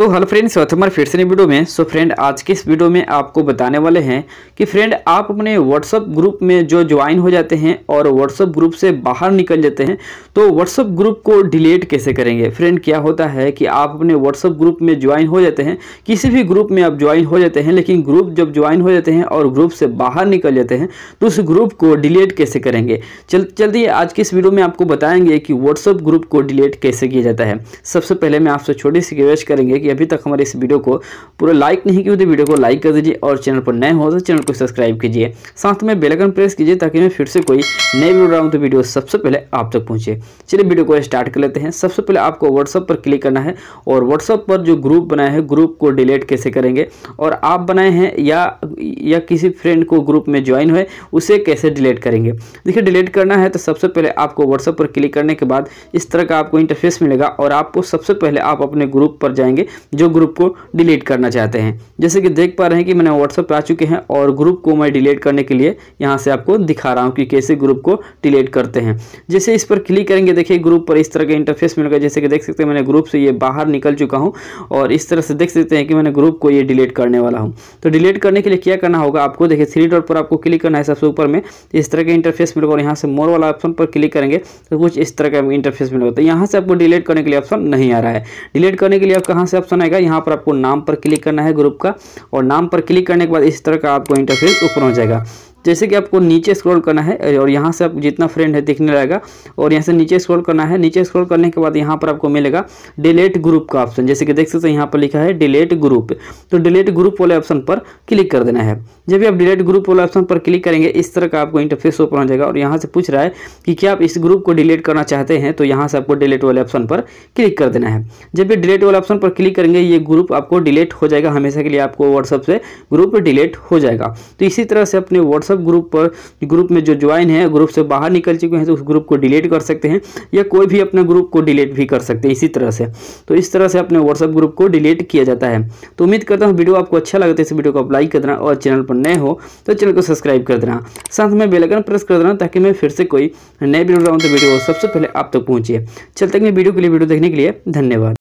तो hello friends तुम्हारे फिर से वीडियो में सो फ्रेंड आज के इस वीडियो में आपको बताने वाले हैं कि फ्रेंड आप अपने व्हाट्सअप ग्रुप में जो ज्वाइन हो जाते हैं और व्हाट्सअप ग्रुप से बाहर निकल जाते हैं तो व्हाट्सअप ग्रुप को डिलीट कैसे करेंगे फ्रेंड क्या होता है कि आप अपने व्हाट्सअप ग्रुप में ज्वाइन हो जाते हैं किसी भी ग्रुप में आप ज्वाइन हो जाते हैं लेकिन ग्रुप जब ज्वाइन हो जाते हैं और ग्रुप से बाहर निकल जाते हैं तो उस ग्रुप को डिलीट कैसे करेंगे चल चलिए आज के इस वीडियो में आपको बताएंगे कि व्हाट्सअप ग्रुप को डिलीट कैसे किया जाता है सबसे पहले मैं आपसे छोटी सी रिक्वेस्ट करेंगे कि अभी तक हमारे इस वीडियो को पूरा लाइक नहीं किया तो वीडियो को लाइक कर दीजिए और चैनल पर नए हो तो चैनल को सब्सक्राइब कीजिए साथ में बेलकन प्रेस कीजिए ताकि मैं फिर से कोई नए वीडियो डालूँ तो वीडियो सबसे पहले आप तक पहुँचे चलिए वीडियो को स्टार्ट कर लेते हैं सबसे पहले आपको व्हाट्सअप पर क्लिक करना है और व्हाट्सअप पर जो ग्रुप बनाया है ग्रुप को डिलीट कैसे करेंगे और आप बनाए हैं या या किसी फ्रेंड को ग्रुप में ज्वाइन हुए उसे कैसे डिलीट करेंगे देखिए डिलीट करना है तो सबसे पहले आपको व्हाट्सअप पर क्लिक करने के बाद इस तरह का आपको इंटरफेस मिलेगा और आपको सबसे पहले आप अपने ग्रुप पर जाएंगे जो ग्रुप को डिलीट करना चाहते हैं जैसे कि देख पा रहे हैं कि मैंने व्हाट्सअप आ चुके हैं और ग्रुप को मैं डिलीट करने के लिए यहाँ से आपको दिखा रहा हूँ कि कैसे ग्रुप को डिलीट करते हैं जैसे इस पर क्लिक करेंगे देखिए ग्रुप पर इस तरह का इंटरफेस मिलेगा जैसे कि देख सकते हैं मैंने ग्रुप से ये बाहर निकल चुका हूँ और इस तरह से देख सकते हैं कि मैंने ग्रुप को ये डिलीट करने वाला हूँ तो डिलीट करने के लिए क्या करना होगा आपको देखिए थ्री डॉट पर आपको क्लिक करना है सबसे ऊपर में इस तरह का इंटरफेस मिलेगा और यहाँ से मोर वाला ऑप्शन पर क्लिक करेंगे तो कुछ इस तरह का इंटरफेस मिलेगा तो यहाँ से आपको डिलीट करने के लिए ऑप्शन नहीं आ रहा है डिलीट करने के लिए आप कहाँ से आप ऑप्शन आएगा यहाँ पर आपको नाम पर क्लिक करना है ग्रुप का और नाम पर क्लिक करने के बाद इस तरह का आपको इंटरफेस ओपन हो जाएगा जैसे कि आपको नीचे स्क्रॉल करना है और यहाँ से आप जितना फ्रेंड है दिखने लगेगा और यहाँ से नीचे स्क्रॉल करना है नीचे स्क्रॉल करने के बाद यहाँ पर आपको मिलेगा डिलेट ग्रुप का ऑप्शन जैसे कि देख सकते हैं यहाँ पर लिखा है डिलेट ग्रुप तो डिलेट ग्रुप वाले ऑप्शन पर क्लिक कर देना है जब भी आप डिलेट ग्रुप वाले ऑप्शन पर क्लिक करेंगे इस तरह का आपको इंटरफेस ओपन हो जाएगा और यहाँ से पूछ रहा है कि क्या आप इस ग्रुप को डिलीट करना चाहते हैं तो यहाँ से आपको डिलेट वाले ऑप्शन पर क्लिक कर देना है जब भी डिलेट वाले ऑप्शन पर क्लिक करेंगे ये ग्रुप आपको डिलीट हो जाएगा हमेशा के लिए आपको व्हाट्सअप से ग्रुप डिलीट हो जाएगा तो इसी तरह से अपने व्हाट्सअप सब मतलब ग्रुप पर ग्रुप में जो ज्वाइन है ग्रुप से बाहर निकल चुके हैं तो उस ग्रुप को डिलीट कर सकते हैं या कोई भी अपने ग्रुप को डिलीट भी कर सकते हैं इसी तरह से तो इस तरह से अपने व्हाट्सअप ग्रुप को डिलीट किया जाता है तो उम्मीद करता हूँ वीडियो आपको अच्छा लगता है तो इस वीडियो को आप लाइक कर देना और चैनल पर नए हो तो चैनल को सब्सक्राइब कर देना साथ में बेलकन प्रेस कर देना ताकि मैं फिर से कोई नए वीडियो लाऊँ तो वीडियो सबसे पहले आप तक पहुँचिए चल तक मैं वीडियो के लिए वीडियो देखने के लिए धन्यवाद